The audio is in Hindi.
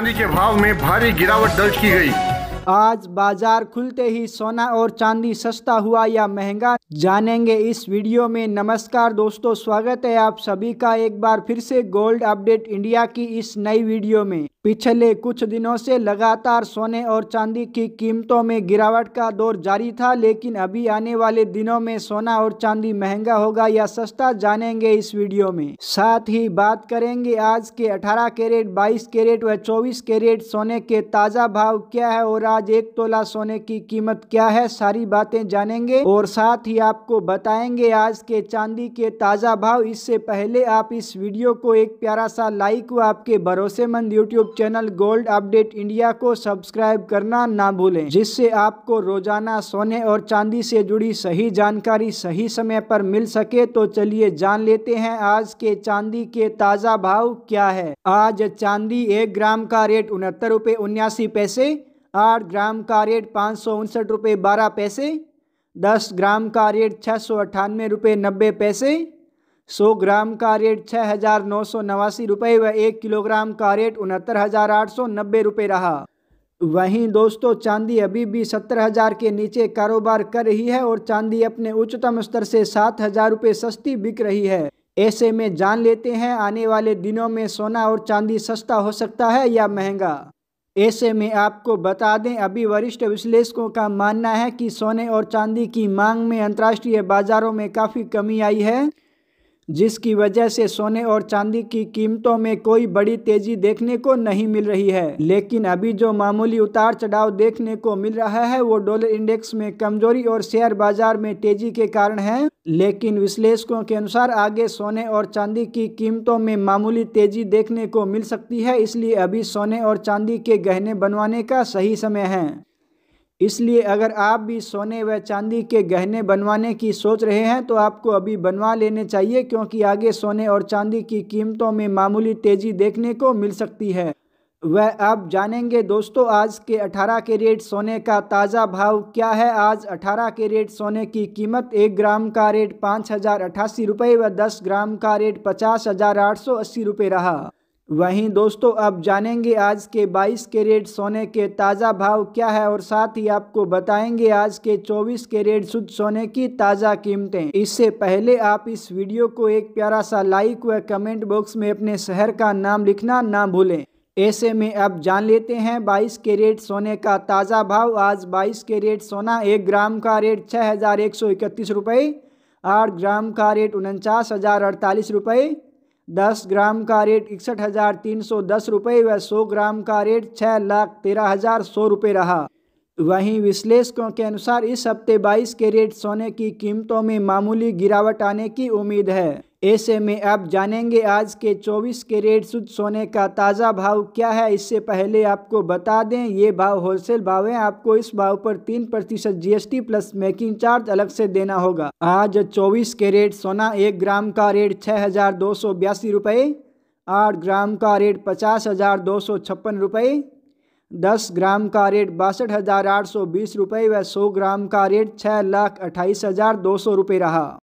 चांदी के भाव में भारी गिरावट दर्ज की गई आज बाजार खुलते ही सोना और चांदी सस्ता हुआ या महंगा जानेंगे इस वीडियो में नमस्कार दोस्तों स्वागत है आप सभी का एक बार फिर से गोल्ड अपडेट इंडिया की इस नई वीडियो में पिछले कुछ दिनों से लगातार सोने और चांदी की कीमतों में गिरावट का दौर जारी था लेकिन अभी आने वाले दिनों में सोना और चांदी महंगा होगा या सस्ता जानेंगे इस वीडियो में साथ ही बात करेंगे आज के 18 कैरेट 22 कैरेट व 24 कैरेट सोने के ताज़ा भाव क्या है और आज एक तोला सोने की कीमत क्या है सारी बातें जानेंगे और साथ ही आपको बताएंगे आज के चांदी के ताज़ा भाव इससे पहले आप इस वीडियो को एक प्यारा सा लाइक व आपके भरोसेमंद YouTube YouTube channel Gold Update India को सब्सक्राइब करना ना भूलें जिससे आपको रोजाना सोने और चांदी से जुड़ी सही जानकारी सही समय पर मिल सके तो चलिए जान लेते हैं आज के चांदी के ताज़ा भाव क्या है आज चांदी एक ग्राम का रेट उनहत्तर रुपये उन्यासी पैसे आठ ग्राम का रेट पाँच सौ उनसठ रुपये बारह पैसे दस ग्राम का रेट छः सौ अट्ठानवे रुपये नब्बे पैसे सौ ग्राम का रेट छः हज़ार नौ सौ नवासी रुपये व एक किलोग्राम का रेट उनहत्तर हज़ार आठ सौ नब्बे रुपये रहा वहीं दोस्तों चांदी अभी भी सत्तर हज़ार के नीचे कारोबार कर रही है और चांदी अपने उच्चतम स्तर से सात हज़ार रुपये सस्ती बिक रही है ऐसे में जान लेते हैं आने वाले दिनों में सोना और चांदी सस्ता हो सकता है या महंगा ऐसे में आपको बता दें अभी वरिष्ठ विश्लेषकों का मानना है कि सोने और चांदी की मांग में अंतर्राष्ट्रीय बाजारों में काफ़ी कमी आई है जिसकी वजह से सोने और चांदी की कीमतों में कोई बड़ी तेजी देखने को नहीं मिल रही है लेकिन अभी जो मामूली उतार चढ़ाव देखने को मिल रहा है वो डॉलर इंडेक्स में कमजोरी और शेयर बाजार में तेजी के कारण है लेकिन विश्लेषकों के अनुसार आगे सोने और चांदी की कीमतों में मामूली तेजी देखने को मिल सकती है इसलिए अभी सोने और चांदी के गहने बनवाने का सही समय है इसलिए अगर आप भी सोने व चांदी के गहने बनवाने की सोच रहे हैं तो आपको अभी बनवा लेने चाहिए क्योंकि आगे सोने और चांदी की कीमतों में मामूली तेज़ी देखने को मिल सकती है वह आप जानेंगे दोस्तों आज के 18 के रेट सोने का ताज़ा भाव क्या है आज 18 के रेट सोने की कीमत एक ग्राम का रेट पाँच हज़ार अट्ठासी रुपये व दस ग्राम का रेट पचास हज़ार आठ सौ अस्सी रुपये रहा वहीं दोस्तों अब जानेंगे आज के 22 कैरेट सोने के ताज़ा भाव क्या है और साथ ही आपको बताएंगे आज के 24 कैरेट शुद्ध सोने की ताज़ा कीमतें इससे पहले आप इस वीडियो को एक प्यारा सा लाइक व कमेंट बॉक्स में अपने शहर का नाम लिखना ना भूलें ऐसे में अब जान लेते हैं 22 रेट सोने का ताज़ा भाव आज 22 रेट सोना एक ग्राम का रेट छः हज़ार एक सौ इकतीस रुपये आठ ग्राम का रेट उनचास हज़ार अड़तालीस रुपये दस ग्राम का रेट इकसठ हज़ार तीन सौ दस रुपये व सौ ग्राम का रेट छः लाख तेरह हज़ार सौ रुपये रहा वहीं विश्लेषकों के अनुसार इस हफ्ते बाईस के रेट सोने की कीमतों में मामूली गिरावट आने की उम्मीद है ऐसे में आप जानेंगे आज के 24 कैरेट शुद्ध सोने का ताज़ा भाव क्या है इससे पहले आपको बता दें ये भाव होलसेल भाव है आपको इस भाव पर तीन प्रतिशत जी प्लस मेकिंग चार्ज अलग से देना होगा आज 24 कैरेट सोना एक ग्राम का रेट छः हज़ार दो सौ बयासी रुपये आठ ग्राम का रेट पचास हज़ार दो सौ छप्पन रुपये दस ग्राम का रेट बासठ हज़ार आठ सौ बीस रुपये व सौ ग्राम का रेट छः लाख अट्ठाईस हज़ार दो सौ रुपये रहा